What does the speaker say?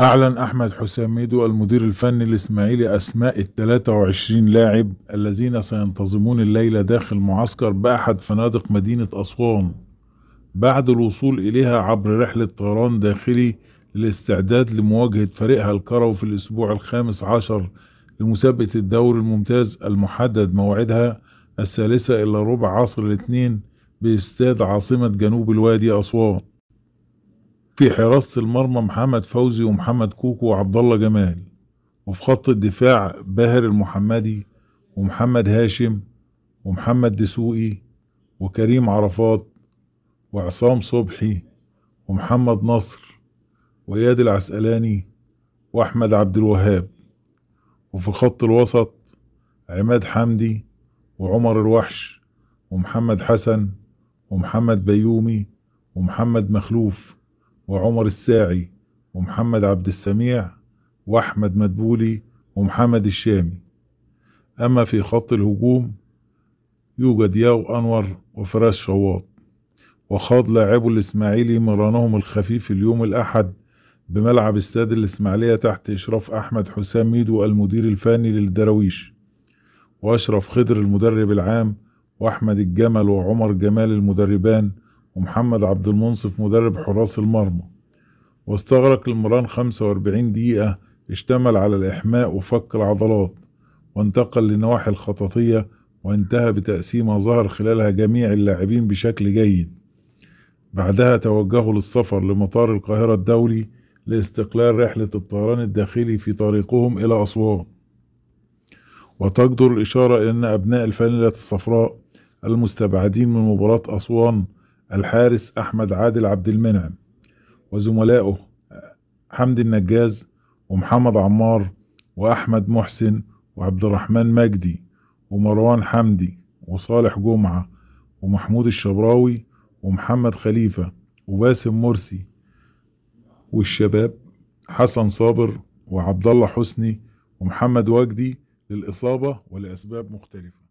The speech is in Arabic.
أعلن أحمد حسام ميدو المدير الفني الإسماعيلي أسماء ال 23 لاعب الذين سينتظمون الليلة داخل معسكر بأحد فنادق مدينة أسوان بعد الوصول إليها عبر رحلة طيران داخلي للاستعداد لمواجهة فريقها الكروي في الأسبوع الخامس عشر لمسابقة الدور الممتاز المحدد موعدها الثالثة إلى ربع عصر الاثنين باستاد عاصمة جنوب الوادي أسوان في حراسة المرمى محمد فوزي ومحمد كوكو وعبد الله جمال وفي خط الدفاع باهر المحمدي ومحمد هاشم ومحمد دسوقي وكريم عرفات وعصام صبحي ومحمد نصر وإياد العسقلاني وأحمد عبد الوهاب وفي خط الوسط عماد حمدي وعمر الوحش ومحمد حسن ومحمد بيومي ومحمد مخلوف وعمر الساعي ومحمد عبد السميع وأحمد مدبولي ومحمد الشامي أما في خط الهجوم يوجد ياو أنور وفراس شواط وخاض لاعبو الإسماعيلي مرانهم الخفيف اليوم الأحد بملعب استاد الإسماعيلية تحت إشراف أحمد حسام ميدو المدير الفني للدراويش وأشرف خضر المدرب العام وأحمد الجمل وعمر جمال المدربان ومحمد عبد المنصف مدرب حراس المرمى واستغرق المران 45 دقيقة اشتمل على الإحماء وفك العضلات وانتقل للنواحي الخططية وانتهى بتقسيمة ظهر خلالها جميع اللاعبين بشكل جيد بعدها توجهوا للسفر لمطار القاهرة الدولي لاستقلال رحلة الطيران الداخلي في طريقهم إلى أسوان وتجدر الإشارة إلى أن أبناء الفانلة الصفراء المستبعدين من مباراة أسوان الحارس أحمد عادل عبد المنعم وزملائه حمدي النجاز ومحمد عمار وأحمد محسن وعبد الرحمن مجدي ومروان حمدي وصالح جمعة ومحمود الشبراوي ومحمد خليفة وباسم مرسي والشباب حسن صابر وعبد الله حسني ومحمد وجدي للإصابة ولأسباب مختلفة